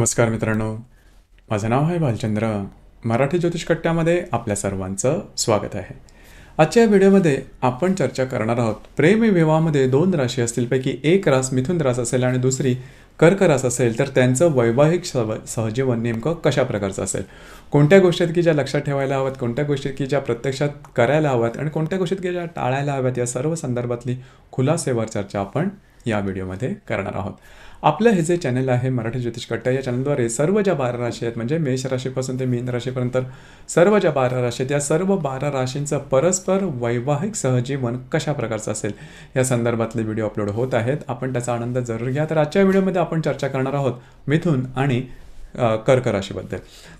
नमस्कार मित्रांनो माझं नाव आहे भालचंद्र मराठी ज्योतिष कट्ट्यामध्ये आपल्या सर्वांचं स्वागत आहे आजच्या व्हिडिओमध्ये आपण चर्चा करणार आहोत प्रेम विवाहामध्ये दोन राशी असतील पैकी एक रास मिथुन रास असेल आणि दुसरी कर्क रास असेल तर त्यांचं वैवाहिक सव सहजीवन नेमकं कशा प्रकारचं असेल कोणत्या गोष्टीत की ज्या लक्षात ठेवायला हव्यात कोणत्या गोष्टीत की ज्या प्रत्यक्षात करायला हव्यात आणि कोणत्या गोष्टीत की ज्या टाळायला हव्यात या सर्व संदर्भातली खुलासेवर चर्चा आपण या व्हिडिओमध्ये करणार आहोत आपलं हे जे चॅनल आहे मराठी ज्योतिष कट्टा या चॅनलद्वारे सर्व ज्या बारा राशी आहेत म्हणजे मेष राशीपासून ते मीन राशीपर्यंत सर्व ज्या बारा राशी आहेत या सर्व बारा राशींचं परस्पर वैवाहिक सहजीवन कशा प्रकारचं असेल या संदर्भातले व्हिडिओ अपलोड होत आहेत आपण त्याचा आनंद जरूर घ्या तर आजच्या व्हिडिओमध्ये आपण चर्चा करणार आहोत मिथून आणि कर्क राशीबद्दल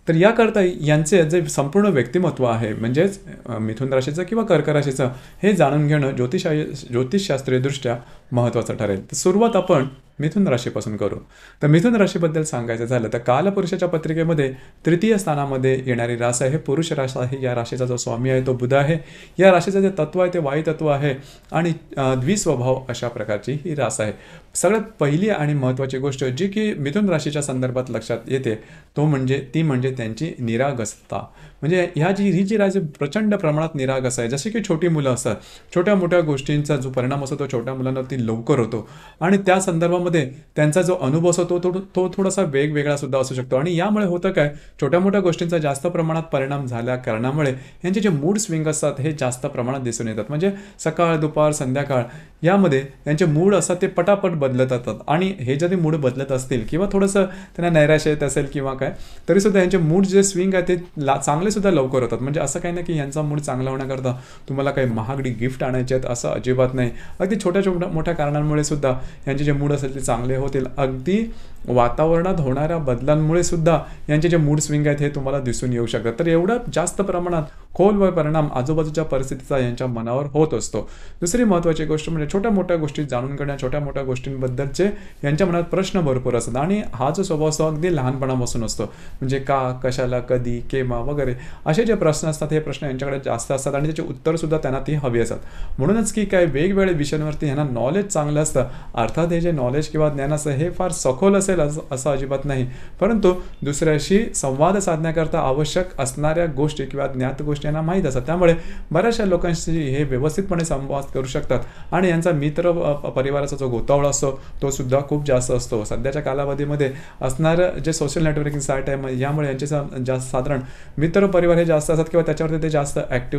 तर याकरता यांचे जे संपूर्ण व्यक्तिमत्व आहे म्हणजेच मिथुन राशीचं किंवा कर्क राशीचं हे जाणून घेणं ज्योतिषा ज्योतिषशास्त्रीयदृष्ट्या महत्त्वाचं ठरेल तर सुरुवात आपण मिथुन राशीपासून करू तर मिथुन राशीबद्दल सांगायचं झालं तर कालपुरुषाच्या पत्रिकेमध्ये तृतीय स्थानामध्ये येणारी रास आहे पुरुष रास आहे या राशीचा जो स्वामी आहे तो बुध आहे या राशीचं जे तत्व आहे ते वायू तत्व आहे आणि द्विस्वभाव अशा प्रकारची ही रास आहे सगळ्यात पहिली आणि महत्त्वाची गोष्ट जी की मिथुन राशीच्या संदर्भात लक्षात येते तो म्हणजे ती म्हणजे त्यांची निरागसता म्हणजे ह्या जी ही जी राशी प्रचंड प्रमाणात निरागस आहे जसे की छोटी मुलं असतात छोट्या मोठ्या गोष्टींचा जो परिणाम असतो तो छोट्या ती लवकर होतो आणि त्या संदर्भामध्ये त्यांचा जो अनुभव असतो तो तो थोडासा वेगवेगळा सुद्धा असू शकतो आणि यामुळे होतं काय छोट्या मोठ्या गोष्टींचा जास्त प्रमाणात परिणाम झाल्या कारणामुळे यांचे जे मूड स्विंग असतात हे जास्त प्रमाणात दिसून येतात म्हणजे सकाळ दुपार संध्याकाळ यामध्ये त्यांचे मूड असतात ते पटापट बदलत असतात आणि हे जरी मूड बदलत असतील किंवा थोडंसं त्यांना नैराश येत असेल किंवा काय तरी सुद्धा यांचे मूड जे स्विंग आहे ते ला सुद्धा लवकर होतात म्हणजे असं काही नाही की यांचा मूड चांगला होण्याकरता तुम्हाला काही महागडी गिफ्ट आणायचे आहेत असं अजिबात नाही अगदी छोट्या छोट्या मोठ्या कारणांमुळे सुद्धा यांचे जे मूड असेल ते चांगले होतील अगदी वातावरणात होणाऱ्या बदलांमुळे सुद्धा यांचे जे मूड स्विंग आहेत हे तुम्हाला दिसून येऊ शकतात तर एवढं जास्त प्रमाणात खोलवर परिणाम आजूबाजूच्या परिस्थितीचा यांच्या मनावर होत असतो दुसरी महत्वाची गोष्ट म्हणजे छोट्या मोठ्या गोष्टी जाणून घेण्या छोट्या मोठ्या गोष्टींबद्दलचे यांच्या मनात प्रश्न भरपूर असतात आणि हा जो स्वभाव असतो अगदी लहानपणापासून असतो म्हणजे का कशाला कधी केमा वगैरे असे जे प्रश्न असतात हे प्रश्न यांच्याकडे जास्त असतात आणि त्याचे उत्तरसुद्धा त्यांना ती हवी असतात म्हणूनच की काय वेगवेगळ्या विषयांवरती यांना नॉलेज चांगलं असतं अर्थात हे जे नॉलेज किंवा ज्ञान असतं हे फार सखोल असेल असं अजिबात नाही परंतु दुसऱ्याशी संवाद साधण्याकरता आवश्यक असणाऱ्या गोष्टी किंवा ज्ञात गोष्टी गोष्टी यांना माहीत असतात त्यामुळे बऱ्याचशा लोकांशी हे व्यवस्थितपणे संवाद करू शकतात आणि यांचा मित्र परिवाराचा जो गोतावळा असतो तो सुद्धा खूप जास्त असतो सध्याच्या कालावधीमध्ये असणारं जे सोशल नेटवर्किंग साईट आहे यामुळे यांचे जास्त साधारण मित्र परिवार हे जास्त असतात किंवा त्याच्यावरती ते जास्त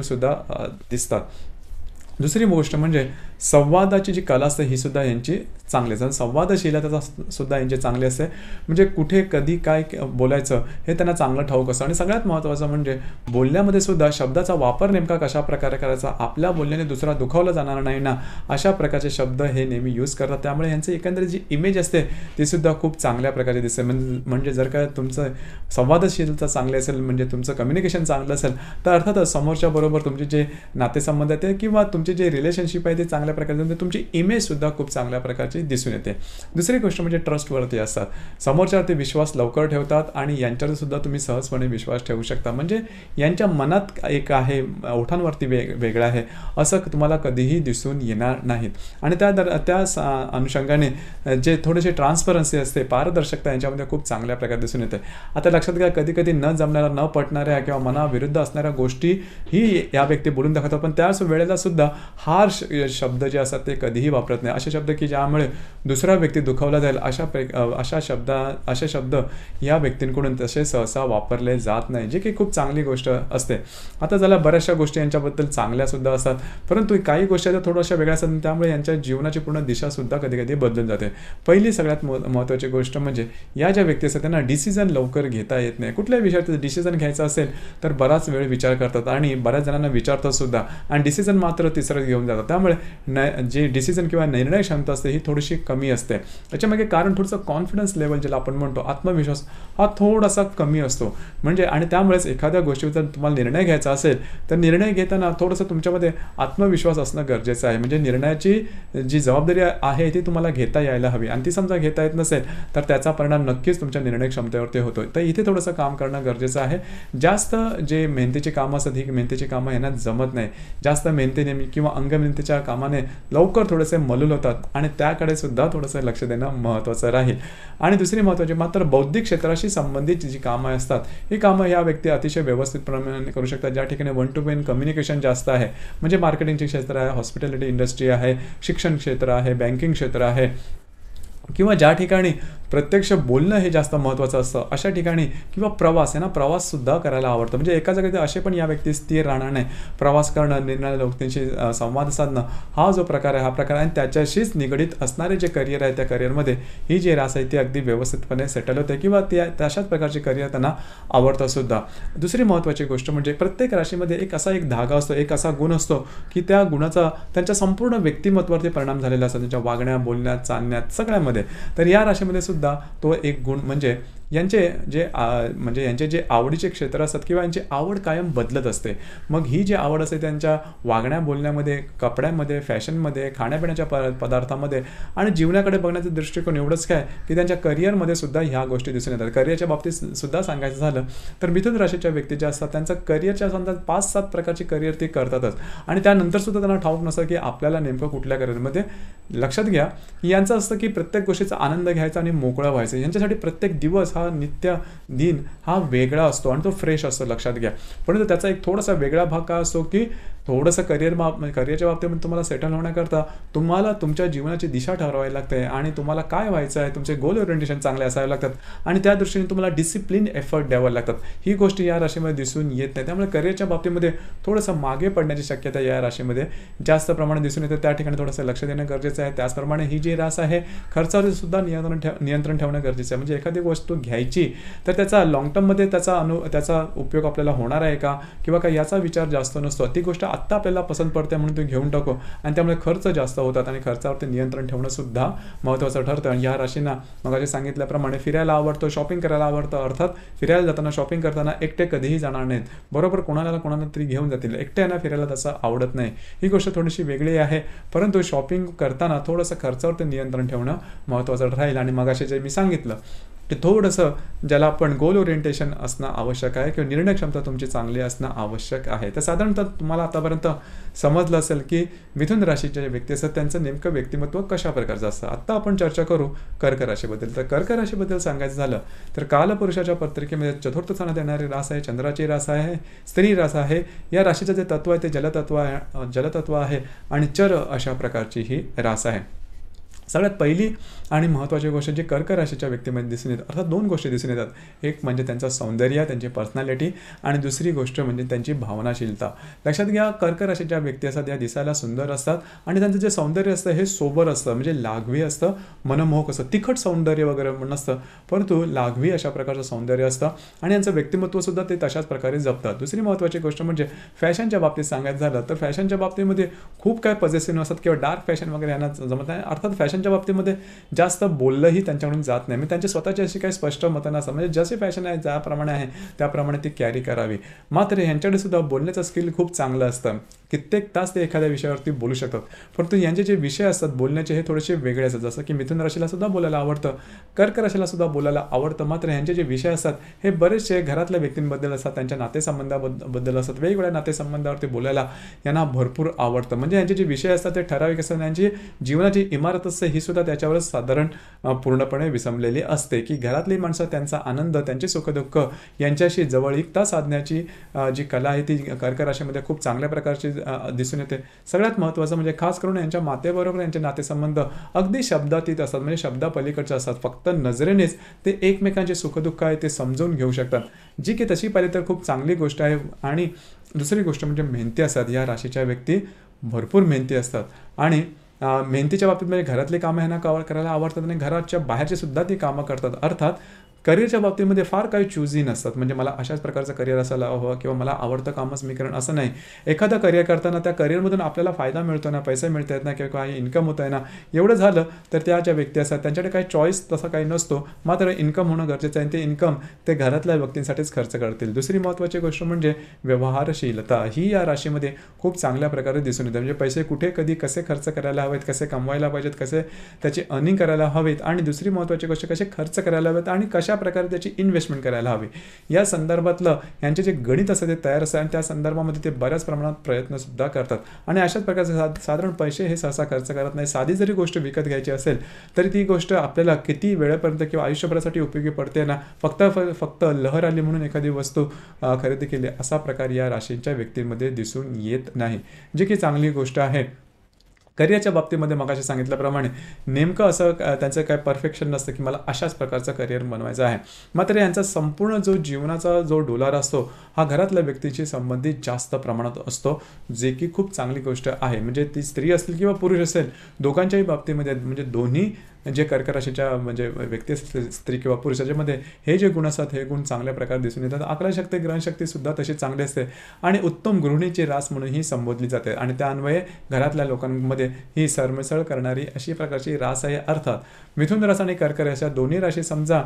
सुद्धा दिसतात दुसरी गोष्ट म्हणजे संवादाची जी कला असते ही सुद्धा यांची चांगली असते संवादशीलता सुद्धा यांची चांगली असते म्हणजे कुठे कधी काय बोलायचं हे त्यांना चांगलं ठाऊक असतं आणि सगळ्यात महत्त्वाचं म्हणजे बोलण्यामध्ये सुद्धा शब्दाचा वापर नेमका कशा प्रकारे करायचा आपल्या बोलण्याने दुसरा दुखावला जाणार नाही ना अशा प्रकारचे शब्द हे नेहमी यूज करतात त्यामुळे यांचं एकंदरीत जी इमेज असते ती सुद्धा खूप चांगल्या प्रकारे दिसते म्हणजे जर का तुमचं संवादशीलता चांगली असेल म्हणजे तुमचं कम्युनिकेशन चांगलं असेल तर अर्थातच समोरच्याबरोबर तुमचे जे नातेसंबंध आहेत किंवा तुमचे तुमचे जे रिलेशनशिप आहे ते चांगल्या प्रकारचे तुमची इमेजसुद्धा खूप चांगल्या प्रकारची दिसून येते दुसरी गोष्ट म्हणजे ट्रस्टवरती असतात समोरच्यावर ते विश्वास लवकर ठेवतात आणि यांच्यावर सुद्धा तुम्ही सहजपणे विश्वास ठेवू शकता म्हणजे यांच्या मनात एक आहे ओठांवरती वेग वेगळं आहे असं तुम्हाला कधीही दिसून येणार नाहीत आणि त्या दर त्या अनुषंगाने जे थोडेसे ट्रान्सपरन्सी असते पारदर्शकता यांच्यामध्ये खूप चांगल्या प्रकारे दिसून येते आता लक्षात घ्या कधी कधी न जमणाऱ्या न पटणाऱ्या किंवा मनाविरुद्ध असणाऱ्या गोष्टी ही या व्यक्ती बोलून दाखवतात पण त्याच वेळेला सुद्धा हार्श शब्द जे असतात ते कधीही वापरत नाही असे शब्द की ज्यामुळे दुसरा व्यक्ती दुखावला जाईल अशा अशा शब्दा अशा शब्द या व्यक्तींकडून तसे सहसा वापरले जात नाही जे की खूप चांगली गोष्ट असते आता ज्याला बऱ्याचशा गोष्टी यांच्याबद्दल चांगल्यासुद्धा असतात परंतु काही गोष्टी त्या थोड्याशा वेगळ्या असतात त्यामुळे यांच्या जीवनाची पूर्ण दिशासुद्धा कधी कधी बदलून जाते पहिली सगळ्यात महत्त्वाची गोष्ट म्हणजे या ज्या व्यक्ती असतात त्यांना डिसिजन लवकर घेता येत नाही कुठल्याही विषयात डिसिजन घ्यायचा असेल तर बराच वेळ विचार करतात आणि बऱ्याच जणांना विचारतात सुद्धा आणि डिसिजन मात्र तिसरं घेऊन जातात त्यामुळे जी डिसिजन किंवा निर्णय क्षमता असते ही थोडीशी कमी असते त्याच्यामागे कारण थोडंसं कॉन्फिडन्स लेवल ज्याला आपण म्हणतो आत्मविश्वास हा थोडासा कमी असतो म्हणजे आणि त्यामुळेच एखाद्या गोष्टीवर तुम्हाला निर्णय घ्यायचा असेल तर निर्णय घेताना थोडंसं तुमच्यामध्ये आत्मविश्वास असणं गरजेचं आहे म्हणजे निर्णयाची जी जबाबदारी आहे ती तुम्हाला घेता यायला हवी आणि ती समजा घेता येत नसेल तर त्याचा परिणाम नक्कीच तुमच्या निर्णय क्षमतेवरती होतो तर इथे थोडंसं काम करणं गरजेचं आहे जास्त जे मेहनतीची कामं असतात ही मेहनतीची कामं यांना जमत नाही जास्त मेहनती नेहमी किंवा अंगमिनतीच्या कामाने लवकर थोडेसे मलूल होतात आणि त्याकडे सुद्धा थोडंसं लक्ष देणं महत्वाचं राहील आणि दुसरी महत्वाची मात्र बौद्धिक क्षेत्राशी संबंधित जी कामं असतात ही कामं या व्यक्ती अतिशय व्यवस्थित प्रमाणे करू शकतात ज्या ठिकाणी वन टू वन कम्युनिकेशन जास्त आहे म्हणजे मार्केटिंगचे क्षेत्र आहे हॉस्पिटॅलिटी इंडस्ट्री आहे शिक्षण क्षेत्र आहे बँकिंग क्षेत्र आहे किंवा ज्या ठिकाणी प्रत्यक्ष बोलणं हे जास्त महत्त्वाचं असतं अशा ठिकाणी किंवा प्रवास यांना प्रवाससुद्धा करायला आवडतं म्हणजे एका जागी असे पण या व्यक्ती स्थिर राहणार नाही प्रवास करणं निर्णय त्यांशी संवाद साधणं हा जो प्रकार आहे हा प्रकार आणि त्याच्याशीच निगडीत असणारे जे करिअर आहे त्या करिअरमध्ये ही जी रास आहे ती अगदी व्यवस्थितपणे सेटल होते किंवा त्या तशाच प्रकारचे करिअर त्यांना आवडतं सुद्धा दुसरी महत्त्वाची गोष्ट म्हणजे प्रत्येक राशीमध्ये एक असा एक धागा असतो एक असा गुण असतो की त्या गुणाचा त्यांच्या संपूर्ण व्यक्तिमत्वावरती परिणाम झालेला असतो त्यांच्या वागण्या बोलण्यात चालण्यात सगळ्यामध्ये तर या राशीमध्ये सुद्धा तो एक गुण म्हणजे यांचे जे म्हणजे यांचे जे आवडीचे क्षेत्र असतात किंवा यांची आवड कायम बदलत असते मग ही जी आवड असते त्यांच्या वागण्या बोलण्यामध्ये कपड्यांमध्ये फॅशनमध्ये खाण्यापिण्याच्या प पदार्थामध्ये आणि जीवनाकडे बघण्याचा दृष्टिकोन एवढंच काय की त्यांच्या करिअरमध्ये सुद्धा ह्या गोष्टी दिसून येतात करिअरच्या बाबतीत सुद्धा सांगायचं झालं तर मिथुन राशीच्या व्यक्ती ज्या असतात त्यांचं करिअरच्या संदर्भात पाच सात प्रकारची करिअर ते करतातच आणि त्यानंतर सुद्धा त्यांना ठाऊक नसतं की आपल्याला नेमकं कुठल्या करिअरमध्ये लक्षात घ्या यांचं असतं की प्रत्येक गोष्टीचा आनंद घ्यायचा आणि मोकळा व्हायचा यांच्यासाठी प्रत्येक दिवस हा हा नित्य दिन हा वेगळा असतो आणि तो फ्रेश असतो लक्षात घ्या परंतु त्याचा एक थोडासा वेगळा भाग काय असतो की थोडंसं करिअर बाब म्हणजे करिअरच्या बाबतीमध्ये तुम्हाला सेटल होण्याकरता तुम्हाला तुमच्या जीवनाची दिशा ठरवायला लागते आणि तुम्हाला काय व्हायचं आहे तुमचे गोल ओरिएंटेशन चांगले असावे लागतात आणि त्या दृष्टीने तुम्हाला डिसिप्लिन एफर्ट द्यावं लागतात ही गोष्ट या राशीमध्ये दिसून येत नाही त्यामुळे करिअरच्या बाबतीमध्ये थोडंसं मागे पडण्याची शक्यता या राशीमध्ये जास्त प्रमाणात दिसून येते त्या ठिकाणी थोडंसं लक्ष देणं गरजेचं आहे त्याचप्रमाणे ही जी रास आहे खर्चावर सुद्धा नियंत्रण ठेव नियंत्रण ठेवणं गरजेचं आहे म्हणजे एखादी गोष्ट घ्या घ्यायची तर त्याचा लॉंग टर्ममध्ये त्याचा अनु त्याचा उपयोग आपल्याला होणार आहे का किंवा काय याचा विचार जास्त नसतो ती गोष्ट आत्ता आपल्याला पसंत पडते म्हणून तो घेऊन टाको आणि त्यामुळे खर्च जास्त होतात आणि खर्चावरती नियंत्रण ठेवणं सुद्धा महत्त्वाचं ठरतं आणि या राशींना मग सांगितल्याप्रमाणे फिरायला आवडतो शॉपिंग करायला आवडतं अर्थात फिरायला जाताना शॉपिंग करताना एकटे कधीही जाणार नाहीत बरोबर कोणाला कोणाला तरी घेऊन जातील एकट्याना फिरायला तसं आवडत नाही ही गोष्ट थोडीशी वेगळी आहे परंतु शॉपिंग करताना थोडंसं खर्चावरती नियंत्रण ठेवणं महत्त्वाचं राहील आणि मग जे मी सांगितलं ते थोडंसं ज्याला आपण गोल ओरिएंटेशन असणं आवश्यक आहे किंवा निर्णय क्षमता तुमची चांगली असणं आवश्यक आहे तर साधारणतः तुम्हाला आतापर्यंत समजलं असेल की मिथुन राशीचे जे व्यक्ती असतात त्यांचं नेमकं व्यक्तिमत्व कशा प्रकारचं असतं आत्ता आपण चर्चा करू कर्क राशीबद्दल तर कर्क राशीबद्दल सांगायचं झालं तर कालपुरुषाच्या पत्रिकेमध्ये चतुर्थ स्थानात येणारी रास आहे चंद्राची रास आहे स्त्री रास आहे या राशीचं जे तत्व आहे ते जलतत्व आहे जलतत्व आहे आणि चर अशा प्रकारची ही रास आहे सगळ्यात पहिली आणि महत्त्वाची गोष्ट जी कर्क राशीच्या व्यक्तीमध्ये दिसून येतात अर्थात दोन गोष्टी दिसून येतात एक म्हणजे त्यांचं सौंदर्य त्यांची पर्सनॅलिटी आणि दुसरी गोष्ट म्हणजे त्यांची भावनाशीलता लक्षात घ्या कर्क राशीच्या व्यक्ती असतात या दिसायला सुंदर असतात आणि त्यांचं जे सौंदर्य असतं हे सोबर असतं म्हणजे लाघवी असतं मनमोहक असतं तिखट सौंदर्य वगैरे नसतं परंतु लाघवी अशा प्रकारचं सौंदर्य असतं आणि यांचं व्यक्तिमत्वसुद्धा ते तशाच प्रकारे जपतात दुसरी महत्त्वाची गोष्ट म्हणजे फॅशनच्या बाबतीत सांगायचं झालं तर फॅशनच्या बाबतीमध्ये खूप काय पजेसिव्ह असतात किंवा डार्क फॅशन वगैरे यांना जमत नाही अर्थात फॅशन फॅशनच्या बाबतीमध्ये जास्त बोललंही त्यांच्याकडून जात नाही मी त्यांचे स्वतःचे अशी काही स्पष्ट मतं नसतात म्हणजे जसे फॅशन आहे ज्याप्रमाणे आहे त्याप्रमाणे ती कॅरी करावी मात्र ह्यांच्याकडे सुद्धा बोलण्याचं स्किल खूप चांगलं असतं कित्येक तास ते एखाद्या विषयावरती बोलू शकतात परंतु यांचे जे विषय असतात बोलण्याचे हे थोडेसे वेगळे असतात जसं की मिथुन राशीला सुद्धा बोलायला आवडतं कर्क राशीला सुद्धा बोलायला आवडतं मात्र यांचे जे विषय असतात हे बरेचसे घरातल्या व्यक्तींबद्दल असतात त्यांच्या नातेसंबंधाबद्दल असतात वेगवेगळ्या नातेसंबंधावरती बोलायला यांना भरपूर आवडतं म्हणजे यांचे जे विषय असतात ते ठराविक असतात यांची जीवनाची इमारत असते ही सुद्धा त्याच्यावर साधारण पूर्णपणे विसंबलेली असते की घरातली माणसं त्यांचा आनंद त्यांचे सुखदुःख यांच्याशी जवळ एकता साधण्याची जी कला आहे ती कर्क राशीमध्ये खूप चांगल्या प्रकारची दिसून येते सगळ्यात महत्त्वाचं म्हणजे खास करून यांच्या मातेबरोबर यांचे नातेसंबंध अगदी शब्दातीत असतात म्हणजे शब्दापलीकडचे असतात फक्त नजरेनेच ते एकमेकांचे सुखदुःख आहे ते समजून घेऊ शकतात जी की तशी पाहिली तर खूप चांगली गोष्ट आहे आणि दुसरी गोष्ट म्हणजे मेहनती असतात या राशीच्या व्यक्ती भरपूर मेहनती असतात आणि मेहनतीच्या बाबतीत म्हणजे घरातली कामं ह्यांना करायला आवडतात आणि घराच्या बाहेरचे सुद्धा ती कामं करतात अर्थात करिअरच्या बाबतीमध्ये फार काही चूजी नसतात म्हणजे मला अशाच प्रकारचं करिअर असायला हवं किंवा मला आवडतं कामच मी करण असं नाही एखादा करिअर करताना त्या करिअरमधून आपल्याला फायदा मिळतो ना पैसे मिळत आहेत ना किंवा काही इन्कम होत आहे ना एवढं झालं तर त्या ज्या व्यक्ती असतात त्यांच्याकडे काही चॉईस तसा काही नसतो मात्र इन्कम होणं गरजेचं आहे ते इन्कम ते घरातल्या व्यक्तींसाठीच खर्च करतील दुसरी महत्त्वाची गोष्ट म्हणजे व्यवहारशीलता ही या राशीमध्ये खूप चांगल्या प्रकारे दिसून येते म्हणजे पैसे कुठे कधी कसे खर्च करायला हवेत कसे कमवायला पाहिजेत कसे त्याची अर्निंग करायला हवेत आणि दुसरी महत्त्वाची गोष्ट कसे खर्च करायला हवेत आणि कशा कशा प्रकारे त्याची इन्व्हेस्टमेंट करायला हवी या संदर्भातलं यांचे जे गणित असतं ते तयार असतं आणि त्या संदर्भामध्ये ते बऱ्याच प्रमाणात प्रयत्नसुद्धा करतात आणि अशाच प्रकारचे सा साधारण पैसे हे सहसा खर्च करत नाही साधी जरी गोष्ट विकत घ्यायची असेल तरी ती गोष्ट आपल्याला किती वेळेपर्यंत किंवा आयुष्यभरासाठी उपयोगी पडते ना फक्त फक्त लहर आली म्हणून एखादी वस्तू खरेदी केली असा प्रकार या राशींच्या व्यक्तींमध्ये दिसून येत नाही जी की चांगली गोष्ट आहे करिअरच्या बाबतीमध्ये मगाशी सांगितल्याप्रमाणे नेमकं असं त्यांचं काय परफेक्शन नसतं की मला अशाच प्रकारचं करिअर बनवायचं आहे मात्र यांचा संपूर्ण जो जीवनाचा जो डोलार असतो हा घरातल्या व्यक्तीशी संबंधित जास्त प्रमाणात असतो जे की खूप चांगली गोष्ट आहे म्हणजे ती स्त्री असेल किंवा पुरुष असेल दोघांच्याही बाबतीमध्ये म्हणजे दोन्ही जे कर्कराशीच्या म्हणजे व्यक्ती स्त्री किंवा पुरुषाच्यामध्ये हे जे गुण असतात हे गुण चांगल्या प्रकारे दिसून येतात ग्रहणशक्ती सुद्धा तशी चांगली असते आणि उत्तम गृहिणीची रास म्हणून ही संबोधली जाते आणि त्या अन्वये घरातल्या लोकांमध्ये ही सरमिसळ करणारी अशी प्रकारची रास आहे अर्थात मिथुन रास आणि कर्क अशा दोन्ही राशी समजा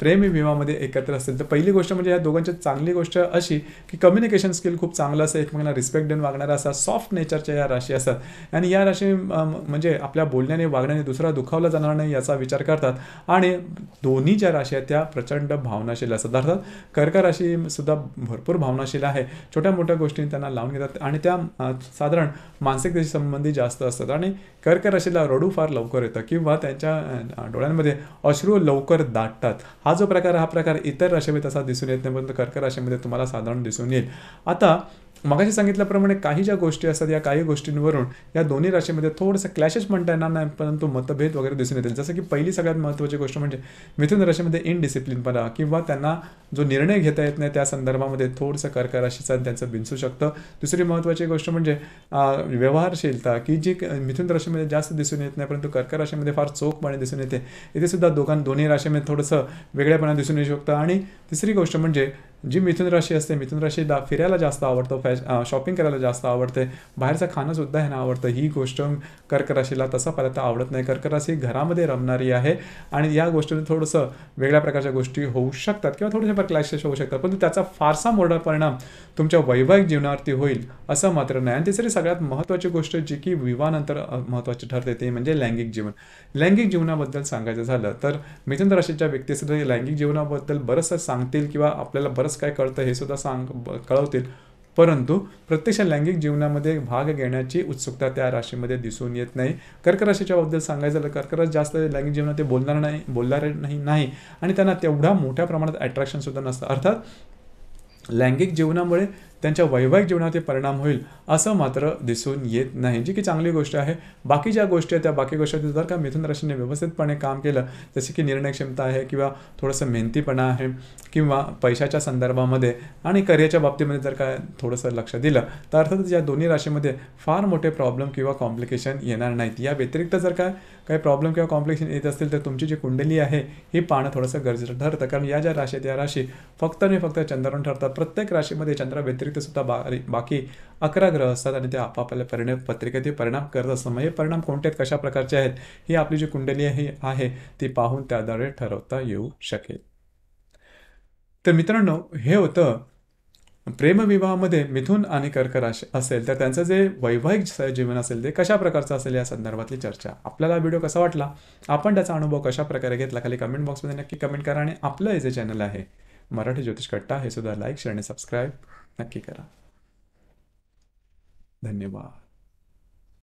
प्रेम विवाहामध्ये एकत्र असतील तर पहिली गोष्ट म्हणजे या दोघांची चांगली गोष्ट अशी की कम्युनिकेशन स्किल खूप चांगलं असं एकमेकांना रिस्पेक्ट देऊन वागणारा असा सॉफ्ट नेचरच्या या राशी असतात आणि या राशी म्हणजे आपल्या बोलण्याने वागण्याने दुसरा दुखावला जाणार नाही याचा विचार करतात आणि दोन्ही ज्या राशी आहेत त्या प्रचंड भावनाशील असतात अर्थात कर्क राशी सुद्धा भरपूर भावनाशील आहे छोट्या मोठ्या गोष्टी त्यांना लावून घेतात आणि त्या साधारण मानसिकतेशी संबंधी जास्त असतात आणि कर्क राशीला रडू फार लवकर येतं किंवा त्यांच्या डोळ्यांमध्ये अश्रू लवकर दाटतात हा जो प्रकार हा प्रकार इतर राशीमध्ये तसा दिसून येत नाही परंतु कर्क राशीमध्ये तुम्हाला साधारण दिसून येईल आता मगाशी सांगितल्याप्रमाणे काही ज्या गोष्टी असतात या काही गोष्टींवरून या दोन्ही राशीमध्ये थोडंसं क्लॅशेस म्हणता येणार नाही परंतु मतभेद वगैरे दिसून येतील जसं की पहिली सगळ्यात महत्त्वाची गोष्ट म्हणजे मिथुन राशीमध्ये इनडिसिप्लिनपणा किंवा त्यांना जो निर्णय घेता येत नाही त्या संदर्भामध्ये थोडंसं कर्क राशीचा त्यांचं बिनसू शकतं दुसरी महत्त्वाची गोष्ट म्हणजे व्यवहारशीलता की जी मिथुन राशीमध्ये जास्त दिसून येत नाही परंतु कर्क राशीमध्ये फार चोखपणे दिसून येते इथे सुद्धा दोघां दोन्ही राशीमध्ये थोडंसं वेगळेपणा दिसून येऊ शकतं आणि तिसरी गोष्ट म्हणजे जी मिथुन राशी असते मिथुन राशीला फिरायला जास्त आवडतं फॅश शॉपिंग करायला जास्त आवडते बाहेरचं खाणंसुद्धा ह्यांना आवडतं ही गोष्ट कर्क राशीला तसा पाहिलं आवडत नाही कर्क राशी घरामध्ये रमणारी आहे आणि या गोष्टीने थोडंसं वेगळ्या प्रकारच्या गोष्टी होऊ शकतात किंवा थोडेसे क्लॅशेस होऊ शकतात पण त्याचा फारसा मोठा परिणाम तुमच्या वैवाहिक जीवनावरती होईल असं मात्र नाही आणि तिसरी सगळ्यात महत्त्वाची गोष्ट जी की विवाहानंतर महत्त्वाची ठरते ती म्हणजे लैंगिक जीवन लैंगिक जीवनाबद्दल सांगायचं झालं तर मिथुन राशीच्या व्यक्तीसुद्धा लैंगिक जीवनाबद्दल बरंचसं सांगतील किंवा आपल्याला बरंच काय कळतं हे सुद्धा सांग कळवतील परंतु प्रत्यक्ष लैंगिक जीवनामध्ये भाग घेण्याची उत्सुकता त्या राशीमध्ये दिसून येत नाही कर्क राशीच्या बाबतीत सांगायचं झालं कर्कराश जास्त लैंगिक जीवनात ते बोलणार नाही बोलणार नाही नाही आणि त्यांना तेवढा मोठ्या प्रमाणात अट्रॅक्शन सुद्धा नसतं अर्थात लैंगिक जीवनामुळे त्यांच्या वैवाहिक जीवनावरती परिणाम होईल असं मात्र दिसून येत नाही जी की चांगली गोष्ट आहे बाकी ज्या गोष्टी आहेत त्या बाकी गोष्टी जर का मिथून राशीने व्यवस्थितपणे काम केलं जसे की निर्णय क्षमता आहे किंवा थोडंसं मेहनतीपणा आहे किंवा पैशाच्या संदर्भामध्ये आणि करिअरच्या बाबतीमध्ये जर का थोडंसं लक्ष दिलं तर अर्थातच या दोन्ही राशीमध्ये फार मोठे प्रॉब्लेम किंवा कॉम्प्लिकेशन येणार नाहीत या व्यतिरिक्त जर काय काही प्रॉब्लेम किंवा कॉम्प्लिकेशन येत असतील तर तुमची जी कुंडली आहे ही पाहणं थोडंसं गरजेचं ठरतं कारण या ज्या राशी या राशी फक्त आणि फक्त चंद्रावरून ठरतात प्रत्येक राशीमध्ये चंद्र व्यतिरिक्त सुद्धा बाकी अकरा ग्रह असतात आणि ते आपापल्या परिणाम पत्रिकेत परिणाम करत असतात हे परिणाम कोणते आहेत कशा प्रकारचे आहेत ही आपली जी कुंडली आहे आहे ती पाहून त्याद्वारे ठरवता येऊ शकेल तर मित्रांनो हे होतं प्रेमविवाहामध्ये मिथून आणि कर्क राशी असेल तर त्यांचं जे वैवाहिक जीवन असेल ते कशा प्रकारचं असेल या संदर्भातली चर्चा आपल्याला व्हिडिओ कसा वाटला आपण त्याचा अनुभव कशा प्रकारे घेतला खाली कमेंट बॉक्समध्ये नक्की कमेंट करा आणि आपलं हे जे चॅनल आहे मराठी ज्योतिष कट्टा हे सुद्धा लाईक शेअर आणि सबस्क्राईब नक्की करा धन्यवाद